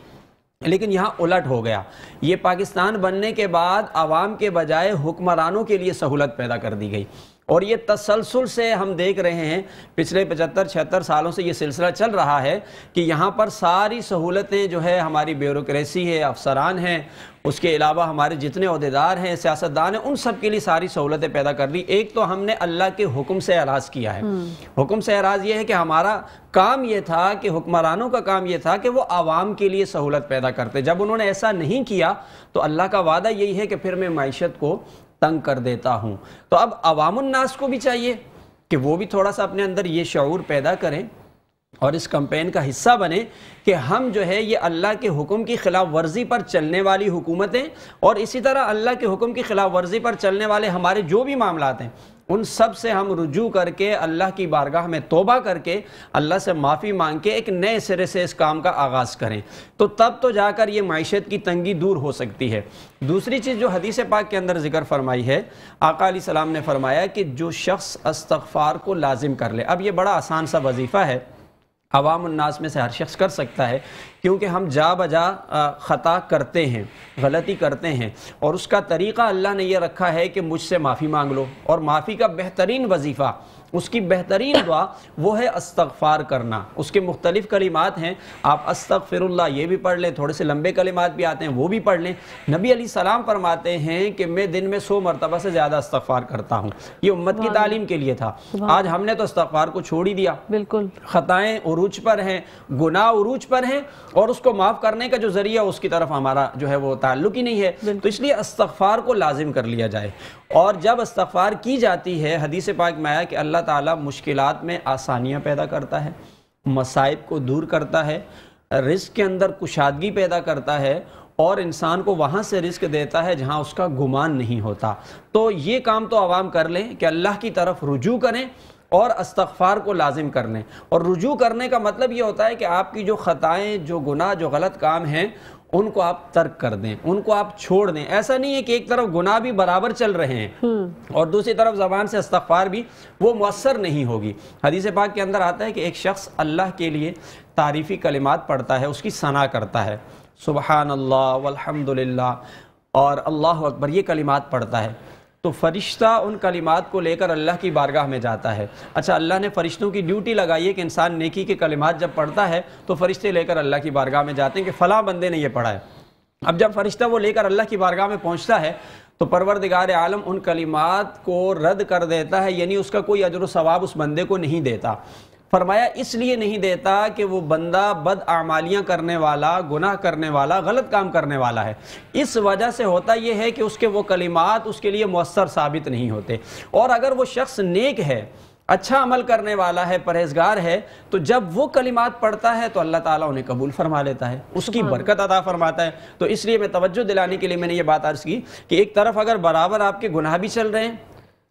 लेकिन यहाँ उलट हो गया ये पाकिस्तान बनने के बाद आवाम के बजाय हुक्मरानों के लिए सहूलत पैदा कर दी गई और ये तसलसल से हम देख रहे हैं पिछले पचहत्तर छिहत्तर सालों से ये सिलसिला चल रहा है कि यहाँ पर सारी सहूलतें जो है हमारी ब्यूरोसी है अफसरान हैं उसके अलावा हमारे जितने अहदेदार हैं सियासतदान हैं उन सब के लिए सारी सहूलतें पैदा कर दी एक तो हमने अल्लाह के हुक्म से एराज किया है हम्म। हुक्म से एराज ये है कि हमारा काम ये था कि हुक्मरानों का काम ये था कि वो आवाम के लिए सहूलत पैदा करते जब उन्होंने ऐसा नहीं किया तो अल्लाह का वादा यही है कि फिर मैं मीशत को तंग कर देता हूँ तो अब अवामनास को भी चाहिए कि वो भी थोड़ा सा अपने अंदर ये शूर पैदा करें और इस कंपेन का हिस्सा बने कि हम जो है ये अल्लाह के हुक्म की खिलाफ वर्जी पर चलने वाली हुकूमतें और इसी तरह अल्लाह के हुक्म की खिलाफ वर्जी पर चलने वाले हमारे जो भी मामला हैं उन सब से हम रुजू करके अल्लाह की बारगाह में तोबा करके अल्लाह से माफ़ी मांग के एक नए सिरे से इस काम का आगाज़ करें तो तब तो जाकर ये मीशत की तंगी दूर हो सकती है दूसरी चीज़ जो हदीस पाक के अंदर ज़िक्र फरमाई है आका सलाम ने फरमाया कि जो शख्स अस्तफ़ार को लाजिम कर ले अब ये बड़ा आसान सा वजीफ़ा है अवाम उन्नास में से हर शख्स कर सकता है क्योंकि हम जा बजा ख़ता करते हैं गलती करते हैं और उसका तरीक़ा अल्लाह ने यह रखा है कि मुझसे माफ़ी मांग लो और माफ़ी का बेहतरीन वजीफ़ा उसकी बेहतरीन दुआ वो है अस्तगफार करना उसके मुख्तलिफ कलिमात हैं आप अस्तगफिरुल्ला ये भी पढ़ लें थोड़े से लंबे कलिमात भी आते हैं वो भी पढ़ लें नबी अली सलाम फरमाते हैं कि मैं दिन में सौ मरतबा से ज़्यादा अस्तगफार करता हूँ ये उम्मत की तालीम के लिए था आज हमने तो अस्तगफार को छोड़ ही दिया बिल्कुल ख़तएँ उरूज पर हैं गुनाह उरूज पर हैं और उसको माफ़ करने का जो ज़रिया उसकी तरफ हमारा जो है वो ताल्लुक ही नहीं है तो इसलिए अस्तगफार को लाजिम कर लिया जाए और जब अस्तगफार की जाती है हदीस पाक में आया कि अल्लाह अल्लाह ताला मुश्किलात में आसानियाँ पैदा करता है मसाइब को दूर करता है रिस्क के अंदर कुशादगी पैदा करता है और इंसान को वहाँ से रिस्क देता है जहाँ उसका गुमान नहीं होता तो ये काम तो आवाम कर लें कि अल्लाह की तरफ रुजू करें और अस्तफ़ार को लाजिम कर लें और रुजू करने का मतलब ये होता है कि आपकी जो ख़ताएँ जो गुनाह जो गलत काम हैं उनको आप तर्क कर दें उनको आप छोड़ दें ऐसा नहीं है कि एक तरफ गुनाह भी बराबर चल रहे हैं हम्म। और दूसरी तरफ जबान से इस्तफार भी वो मवसर नहीं होगी हदीस पाक के अंदर आता है कि एक शख्स अल्लाह के लिए तारीफ़ी कलिमात पढ़ता है उसकी सना करता है सुबहान अल्लाह और अल्लाह अकबर ये कलिमात पढ़ता है तो फ़रिश्ता उन कलिमात को लेकर अल्लाह की बारगाह में जाता है अच्छा अल्लाह ने फ़रिश्तों की ड्यूटी लगाई है कि इंसान नेकी के कलिमात जब पढ़ता है तो फ़रिश्ते लेकर अल्लाह की बारगाह में जाते हैं कि फ़लाँ बंदे ने यह पढ़ा है अब जब फ़रिश्ता वो लेकर अल्लाह की बारगाह में पहुँचता है तो परवरदिगार आलम उन कलिमात को रद्द कर देता है यानी उसका कोई अजर सवाब उस बंदे को नहीं देता फरमाया इसलिए नहीं देता कि वो बंदा बद आमालियाँ करने वाला गुनाह करने वाला गलत काम करने वाला है इस वजह से होता यह है कि उसके वो कलिमात उसके लिए मौसर साबित नहीं होते और अगर वो शख्स नेक है अच्छा अमल करने वाला है परहेजगार है तो जब वो कलिमात पढ़ता है तो अल्लाह ताला उन्हें कबूल फरमा लेता है उसकी बरकत अदा फरमाता है तो इसलिए मैं तवज्जो दिलाने के लिए मैंने ये बात अर्ज़ की कि एक तरफ अगर बराबर आपके गुनाह भी चल रहे हैं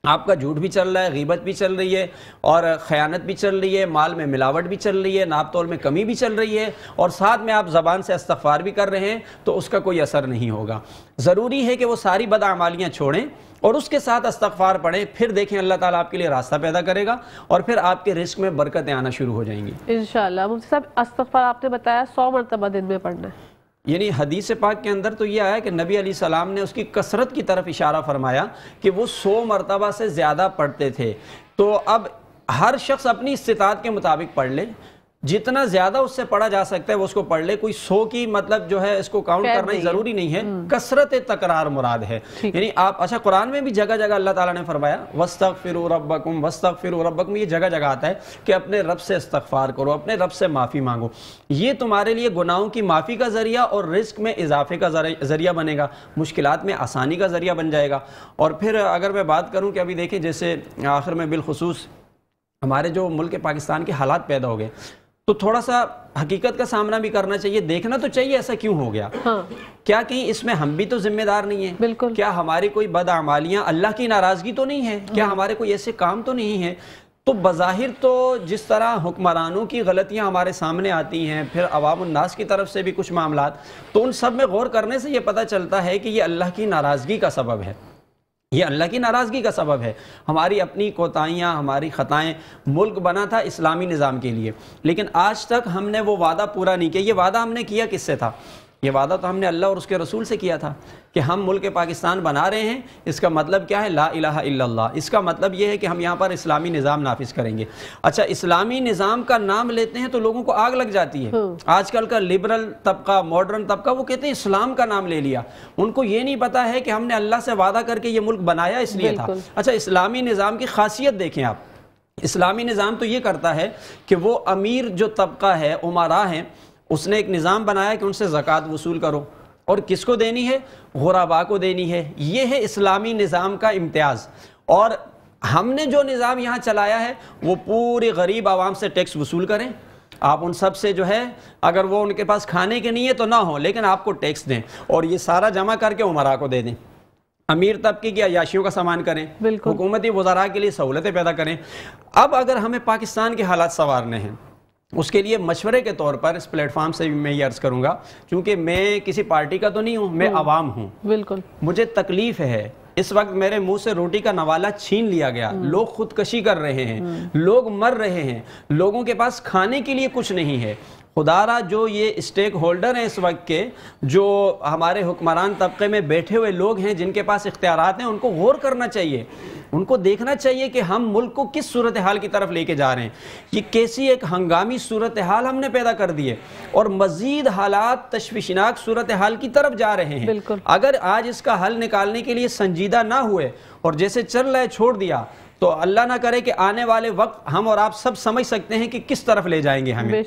आपका झूठ भी चल रहा है गीबत भी चल रही है और ख़यानत भी चल रही है माल में मिलावट भी चल रही है नाप तोल में कमी भी चल रही है और साथ में आप ज़बान से इस्तफ़ार भी कर रहे हैं तो उसका कोई असर नहीं होगा ज़रूरी है कि वो सारी बदामालियाँ छोड़ें और उसके साथ अस्तफ़ार पढ़ें फिर देखें अल्लाह ताला आपके लिए रास्ता पैदा करेगा और फिर आपके रिस्क में बरकतें आना शुरू हो जाएंगी इन शाह मुफ्ती साहब अस्तफ़ार आपने बताया सौ मरतबा दिन में पढ़ना है यानी हदीस पाक के अंदर तो ये आया कि नबी अली सलाम ने उसकी कसरत की तरफ इशारा फरमाया कि वो सौ मरतबा से ज़्यादा पढ़ते थे तो अब हर शख्स अपनी इस्तात के मुताबिक पढ़ ले जितना ज्यादा उससे पढ़ा जा सकता है वो उसको पढ़ ले कोई सो की मतलब जो है इसको काउंट करना ही जरूरी नहीं है हम्म। कसरत तकरार मुराद है यानी आप अच्छा कुरान में भी जगह जगह अल्लाह ताला ने फरमाया वस्तक फिर रबकुम वस्तक फिर रबकुम ये जगह जगह आता है कि अपने रब से इस्तफार करो अपने रब से माफ़ी मांगो ये तुम्हारे लिए गुनाहों की माफ़ी का जरिया और रिस्क में इजाफे का जरिया बनेगा मुश्किल में आसानी का जरिया बन जाएगा और फिर अगर मैं बात करूँ कि अभी देखें जैसे आखिर में बिलखसूस हमारे जो मुल्क पाकिस्तान के हालात पैदा हो गए तो थोड़ा सा हकीकत का सामना भी करना चाहिए देखना तो चाहिए ऐसा क्यों हो गया हाँ। क्या कहीं इसमें हम भी तो जिम्मेदार नहीं है बिल्कुल क्या हमारी कोई बदआमालियां अल्लाह की नाराजगी तो नहीं है क्या हाँ। हमारे कोई ऐसे काम तो नहीं है तो बज़ाहिर तो जिस तरह हुक्मरानों की गलतियां हमारे सामने आती हैं फिर अवामनास की तरफ से भी कुछ मामला तो उन सब में गौर करने से ये पता चलता है कि ये अल्लाह की नाराज़गी का सबब है ये अल्लाह की नाराज़गी का सबब है हमारी अपनी कोताहियाँ हमारी ख़ताएँ मुल्क बना था इस्लामी निज़ाम के लिए लेकिन आज तक हमने वो वादा पूरा नहीं किया ये वादा हमने किया किससे था ये वादा तो हमने अल्लाह और उसके रसूल से किया था कि हम मुल्क पाकिस्तान बना रहे हैं इसका मतलब क्या है ला इलाहा इल्लल्लाह इसका मतलब ये है कि हम यहाँ पर इस्लामी निज़ाम नाफिज करेंगे अच्छा इस्लामी निज़ाम का नाम लेते हैं तो लोगों को आग लग जाती है हम्म। आजकल का लिबरल तबका मॉडर्न तबका वो कहते हैं इस्लाम का नाम ले लिया उनको ये नहीं पता है कि हमने अल्लाह से वादा करके ये मुल्क बनाया इसलिए था अच्छा इस्लामी निज़ाम की खासियत देखें आप इस्लामी निज़ाम तो ये करता है कि वो अमीर जो तबका है उमारा हैं उसने एक निज़ाम बनाया कि उनसे ज़क़़त वसूल करो और किसको देनी है गुराबा को देनी है ये है इस्लामी निज़ाम का इम्तियाज़ और हमने जो निज़ाम यहाँ चलाया है वो पूरी गरीब आवाम से टैक्स वसूल करें आप उन सब से जो है अगर वो उनके पास खाने के नहीं है तो ना हो लेकिन आपको टैक्स दें और ये सारा जमा करके उमरा को दे दें अमीर तबके की अयाशियों का सामान करें हुकूमती वजारा के लिए सहूलतें पैदा करें अब अगर हमें पाकिस्तान के हालात संवारने हैं उसके लिए मशवरे के तौर पर इस प्लेटफॉर्म से भी मैं ये अर्ज़ करूंगा क्योंकि मैं किसी पार्टी का तो नहीं हूँ मैं हम्म। आवाम हूँ बिल्कुल मुझे तकलीफ़ है इस वक्त मेरे मुंह से रोटी का नवाला छीन लिया गया हम्म। लोग खुदकशी कर रहे हैं हम्म। लोग मर रहे हैं लोगों के पास खाने के लिए कुछ नहीं है खुदारा जो ये स्टेक होल्डर हैं इस वक्त के जो हमारे हुक्मरान तबके में बैठे हुए लोग हैं जिनके पास इख्तियार हैं उनको गौर करना चाहिए उनको देखना चाहिए कि हम मुल्क को किस सूरत हाल की तरफ लेके जा रहे हैं ये कैसी एक हंगामी सूरत हाल हमने पैदा कर दी है और मज़ीद हालात तशविशनाक सूरत हाल की तरफ जा रहे हैं अगर आज इसका हल निकालने के लिए संजीदा ना हुए और जैसे चल रहा है छोड़ दिया तो अल्लाह ना करे कि आने वाले वक्त हम और आप सब समझ सकते हैं कि किस तरफ ले जाएंगे हमें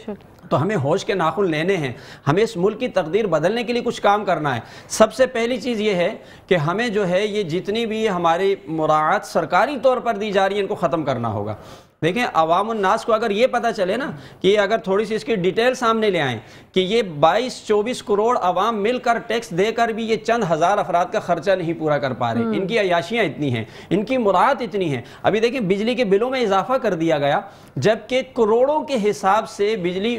तो हमें होश के नाखून लेने हैं हमें इस मुल्क की तकदीर बदलने के लिए कुछ काम करना है सबसे पहली चीज़ ये है कि हमें जो है ये जितनी भी हमारी मुराद सरकारी तौर पर दी जा रही है इनको ख़त्म करना होगा देखें अवामनास को अगर ये पता चले ना कि अगर थोड़ी सी इसकी डिटेल सामने ले आए कि ये 22-24 करोड़ अवाम मिलकर टैक्स देकर भी ये चंद हज़ार अफराद का खर्चा नहीं पूरा कर पा रहे हम्म। इनकी अयाशियाँ इतनी हैं इनकी मुराद इतनी है अभी देखें बिजली के बिलों में इजाफा कर दिया गया जबकि करोड़ों के हिसाब से बिजली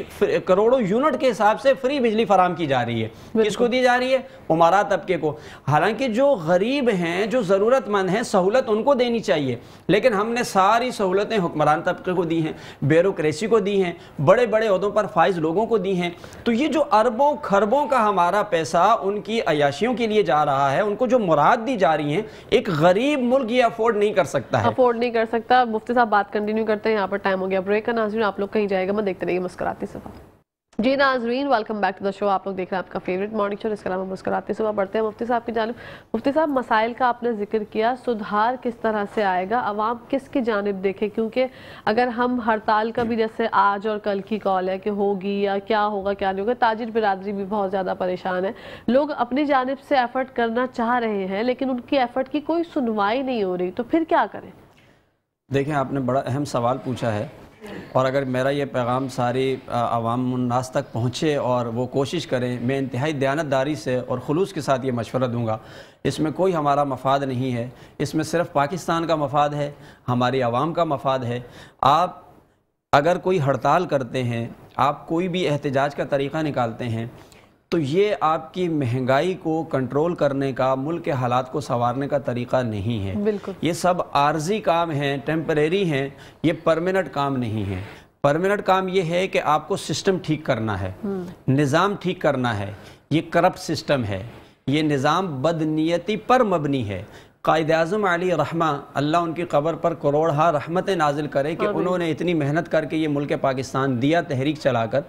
करोड़ों यूनिट के हिसाब से फ्री बिजली फराम की जा रही है किसको दी जा रही है उमारा तबके को हालांकि जो गरीब हैं जो ज़रूरतमंद हैं सहूलत उनको देनी चाहिए लेकिन हमने सारी सहूलतें हुक्मरान खान तबके को दी हैं ब्यूरोसी को दी हैं बड़े बड़े अहदों पर फाइज लोगों को दी हैं तो ये जो अरबों खरबों का हमारा पैसा उनकी अयाशियों के लिए जा रहा है उनको जो मुराद दी जा रही है एक गरीब मुल्क ये अफोर्ड नहीं कर सकता है अफोर्ड नहीं कर सकता मुफ्ती साहब बात कंटिन्यू करते हैं यहाँ पर टाइम हो गया ब्रेक का नाजन आप लोग कहीं जाएगा मैं देखते रहिए मुस्कराती सफा जी नाजरीन welcome back to the show आप लोग देख रहे हैं आपका फेवरेट मॉर्निंग शो जिसका नाम मुस्कराते सुबह बढ़ते हैं मुफ्ती साहब की जानब मुफ्ती साहब मसाइल का आपने जिक्र किया सुधार किस तरह से आएगा आवाम किसकी जानब देखे क्योंकि अगर हम हड़ताल का भी जैसे आज और कल की कॉल है कि होगी या क्या होगा क्या नहीं होगा ताजिर बिरादरी भी बहुत ज़्यादा परेशान है लोग अपनी जानब से एफर्ट करना चाह रहे हैं लेकिन उनकी एफर्ट की कोई सुनवाई नहीं हो रही तो फिर क्या करें देखें आपने बड़ा अहम सवाल पूछा है और अगर मेरा ये पैगाम सारी अवामनास तक पहुँचे और वो कोशिश करें मैं इंतहाई दयानतदारी से और खलूस के साथ ये मशवरा दूँगा इसमें कोई हमारा मफाद नहीं है इसमें सिर्फ पाकिस्तान का मफाद है हमारी आवाम का मफाद है आप अगर कोई हड़ताल करते हैं आप कोई भी एहतजाज का तरीक़ा निकालते हैं तो ये आपकी महंगाई को कंट्रोल करने का मुल्क के हालात को संवारने का तरीका नहीं है बिल्कुल ये सब आर्जी काम हैं टेम्परेरी हैं ये परमानेंट काम नहीं है परमानेंट काम ये है कि आपको सिस्टम ठीक करना है हम्म। निज़ाम ठीक करना है ये करप्ट सिस्टम है ये निज़ाम बदनीति पर मबनी है कायद अजम अली रहमा अल्लाह उनकी कबर पर करोड़ हा रहमतें नाजिल करें कि हाँ, उन्होंने इतनी मेहनत करके ये मुल्क पाकिस्तान दिया तहरीक चलाकर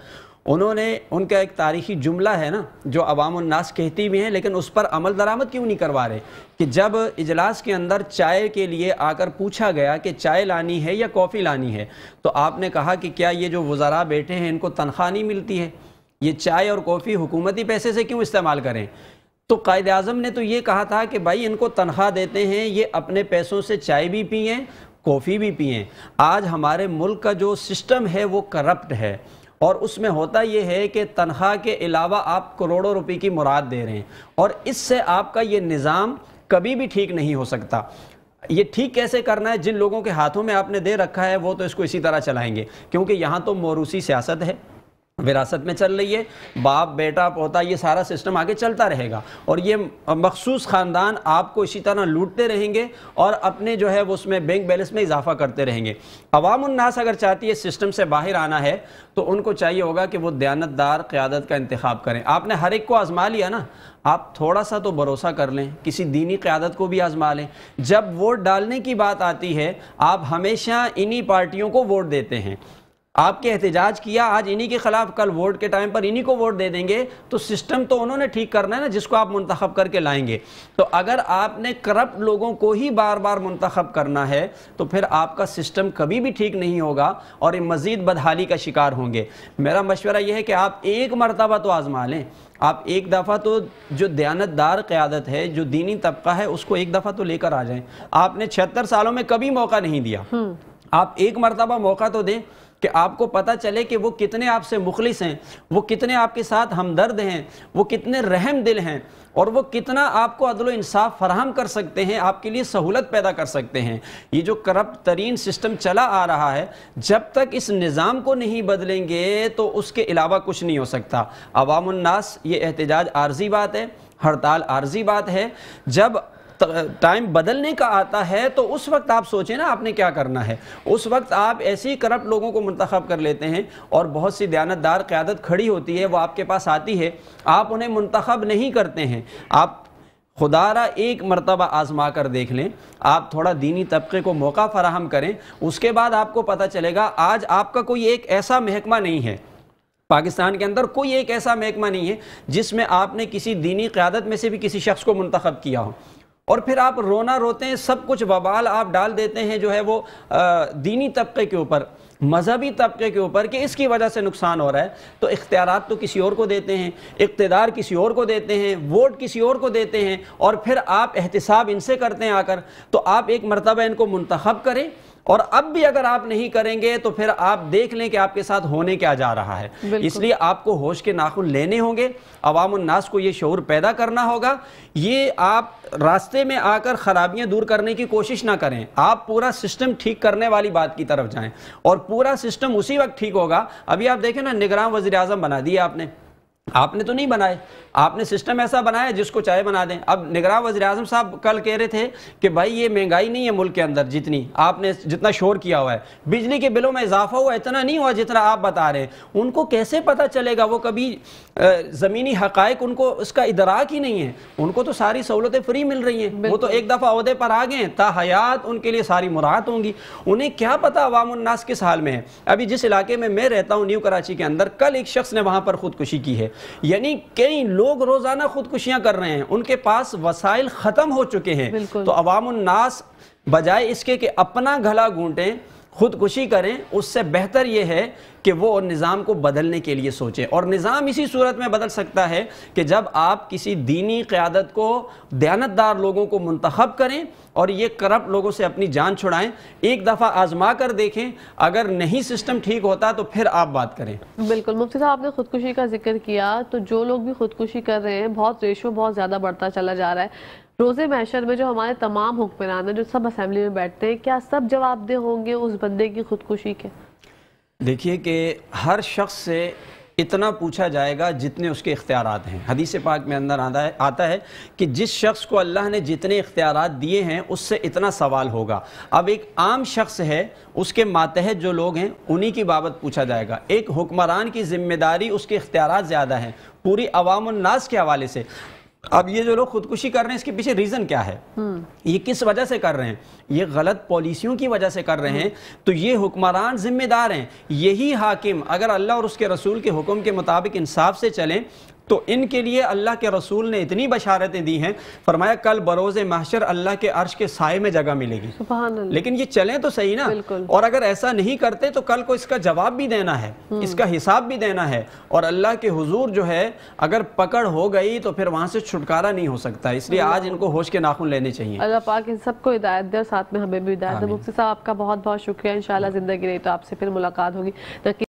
उन्होंने उनका एक तारीखी जुमला है ना जो अवामनास कहती भी हैं लेकिन उस पर अमल दरामद क्यों नहीं करवा रहे कि जब इजलास के अंदर चाय के लिए आकर पूछा गया कि चाय लानी है या कॉफ़ी लानी है तो आपने कहा कि क्या ये जो वज़रा बैठे हैं इनको तनख्वाह नहीं मिलती है ये चाय और कॉफ़ी हुकूमती पैसे से क्यों इस्तेमाल करें तो कायद अजम ने तो ये कहा था कि भाई इनको तनख्वाह देते हैं ये अपने पैसों से चाय भी पिएँ कॉफ़ी भी पिएँ आज हमारे मुल्क का जो सिस्टम है वो करप्ट है और उसमें होता यह है कि तनख्वाह के अलावा आप करोड़ों रुपये की मुराद दे रहे हैं और इससे आपका ये निज़ाम कभी भी ठीक नहीं हो सकता ये ठीक कैसे करना है जिन लोगों के हाथों में आपने दे रखा है वो तो इसको इसी तरह चलाएंगे क्योंकि यहाँ तो मौरूसी सियासत है विरासत में चल रही है बाप बेटा पोता ये सारा सिस्टम आगे चलता रहेगा और ये मखसूस ख़ानदान आपको इसी तरह लूटते रहेंगे और अपने जो है वो उसमें बैंक बैलेंस में इजाफा करते रहेंगे अवामनास अगर चाहती है सिस्टम से बाहर आना है तो उनको चाहिए होगा कि वो दयानतदार क़्यादत का इंतखब करें आपने हर एक को आज़मा लिया ना आप थोड़ा सा तो भरोसा कर लें किसी दीनी क़्यादत को भी आज़मा लें जब वोट डालने की बात आती है आप हमेशा इन्हीं पार्टियों को वोट देते हैं आपके एहतजाज किया आज इन्हीं के खिलाफ कल वोट के टाइम पर इन्हीं को वोट दे देंगे तो सिस्टम तो उन्होंने ठीक करना है ना जिसको आप मंतखब करके लाएंगे तो अगर आपने करप्ट लोगों को ही बार बार मंतखब करना है तो फिर आपका सिस्टम कभी भी ठीक नहीं होगा और मज़ीद बदहाली का शिकार होंगे मेरा मशवरा यह है कि आप एक मरतबा तो आज़मा लें आप एक दफ़ा तो जो दयानतदार क़्यादत है जो दीनी तबका है उसको एक दफ़ा तो लेकर आ जाए आपने छिहत्तर सालों में कभी मौका नहीं दिया हम्म। आप एक मरतबा मौका तो दें कि आपको पता चले कि वो कितने आपसे मुखलिस हैं वो कितने आपके साथ हमदर्द हैं वो कितने रहम दिल हैं और वो कितना आपको अदल इंसाफ फराहम कर सकते हैं आपके लिए सहूलत पैदा कर सकते हैं ये जो करप्ट तरीन सिस्टम चला आ रहा है जब तक इस निज़ाम को नहीं बदलेंगे तो उसके अलावा कुछ नहीं हो सकता अवामनास ये एहतजाज आर्जी बात है हड़ताल आर्जी बात है जब टाइम बदलने का आता है तो उस वक्त आप सोचें ना आपने क्या करना है उस वक्त आप ऐसे ही करप्ट लोगों को मंतखब कर लेते हैं और बहुत सी दयानतदार क़्यादत खड़ी होती है वो आपके पास आती है आप उन्हें मंतखब नहीं करते हैं आप खुदारा एक मरतबा आजमा कर देख लें आप थोड़ा दीनी तबके को मौका फराहम करें उसके बाद आपको पता चलेगा आज आपका कोई एक ऐसा महकमा नहीं है पाकिस्तान के अंदर कोई एक ऐसा महकमा नहीं है जिसमें आपने किसी दीनी क़्यादत में से भी किसी शख्स को मंतखब किया हो और फिर आप रोना रोते हैं सब कुछ बबाल आप डाल देते हैं जो है वो दीनी तबके के ऊपर मजहबी तबके के ऊपर कि इसकी वजह से नुकसान हो रहा है तो इख्तियार तो किसी और को देते हैं इकतदार किसी और को देते हैं वोट किसी और को देते हैं और फिर आप एहतसाब इनसे करते हैं आकर तो आप एक मरतबा इनको मंतखब करें और अब भी अगर आप नहीं करेंगे तो फिर आप देख लें कि आपके साथ होने क्या जा रहा है इसलिए आपको होश के नाखून लेने होंगे अवामनास को ये शोर पैदा करना होगा ये आप रास्ते में आकर खराबियां दूर करने की कोशिश ना करें आप पूरा सिस्टम ठीक करने वाली बात की तरफ जाएं और पूरा सिस्टम उसी वक्त ठीक होगा अभी आप देखें ना निगरान वजी बना दिया आपने आपने तो नहीं बनाए आपने सिस्टम ऐसा बनाया जिसको चाहे बना दें अब निगरान वजी अजम साहब कल कह रहे थे कि भाई ये महंगाई नहीं है मुल्क के अंदर जितनी आपने जितना शोर किया हुआ है बिजली के बिलों में इजाफा हुआ इतना नहीं हुआ जितना आप बता रहे हैं उनको कैसे पता चलेगा वो कभी ज़मीनी हक़ उनको उसका इदराक ही नहीं है उनको तो सारी सहूलतें फ्री मिल रही हैं वो तो एक दफ़ा अहदे पर आ गए ता हयात उनके लिए सारी मुराहत होंगी उन्हें क्या पता अवामनास किस हाल में है अभी जिस इलाके में मैं रहता हूँ न्यू कराची के अंदर कल एक शख्स ने वहाँ पर ख़ुदकुशी की है यानी कई लोग रोज़ाना खुदकुशियां कर रहे हैं उनके पास वसाइल ख़त्म हो चुके हैं तो अवामनास बजाय इसके कि अपना घला घूटें खुदकुशी करें उससे बेहतर ये है कि वो निज़ाम को बदलने के लिए सोचें और निज़ाम इसी सूरत में बदल सकता है कि जब आप किसी दीनी क़्यादत को दयानतदार लोगों को मंतखब करें और ये करप्ट लोगों से अपनी जान छुड़ाएं एक दफ़ा आजमा कर देखें अगर नहीं सिस्टम ठीक होता तो फिर आप बात करें बिल्कुल मुफ्ती साहब आपने खुदकुशी का जिक्र किया तो जो लोग भी खुदकुशी कर रहे हैं बहुत रेशो बहुत ज़्यादा बढ़ता चला जा रहा है रोज़े मैशर में जो हमारे तमाम हुक्मरान हैं जो सब असम्बली में बैठते हैं क्या सब जवाबदेह होंगे उस बंदे की खुदकुशी के देखिए कि हर शख्स से इतना पूछा जाएगा जितने उसके इख्तियार हैं हदीस पाक में अंदर आता है आता है कि जिस शख्स को अल्लाह ने जितने इख्तियार दिए हैं उससे इतना सवाल होगा अब एक आम शख्स है उसके मातहत जो लोग हैं उन्हीं की बाबत पूछा जाएगा एक हुक्मरान की जिम्मेदारी उसके इख्तियार ज़्यादा हैं पूरी अवामनास के हवाले से अब ये जो लोग खुदकुशी कर रहे हैं इसके पीछे रीजन क्या है हम्म। ये किस वजह से कर रहे हैं ये गलत पॉलिसियों की वजह से कर रहे हैं तो ये हुक्मरान जिम्मेदार हैं यही हाकिम अगर अल्लाह और उसके रसूल के हुक्म के मुताबिक इंसाफ से चलें तो इनके लिए अल्लाह के रसूल ने इतनी बशारतें दी हैं फरमाया कल बरोज़ माशर अल्लाह के अर्श के साय में जगह मिलेगी लेकिन ये चलें तो सही ना और अगर ऐसा नहीं करते तो कल को इसका जवाब भी देना है हम्म। इसका हिसाब भी देना है और अल्लाह के हुजूर जो है अगर पकड़ हो गई तो फिर वहाँ से छुटकारा नहीं हो सकता इसलिए आज इनको होश के नाखून लेने चाहिए अल्लाह पाक इन सबको हिदायत दे और साथ में हमें भी हिदायत दे मुफ्ती साहब आपका बहुत बहुत शुक्रिया इन जिंदगी नहीं तो आपसे फिर मुलाकात होगी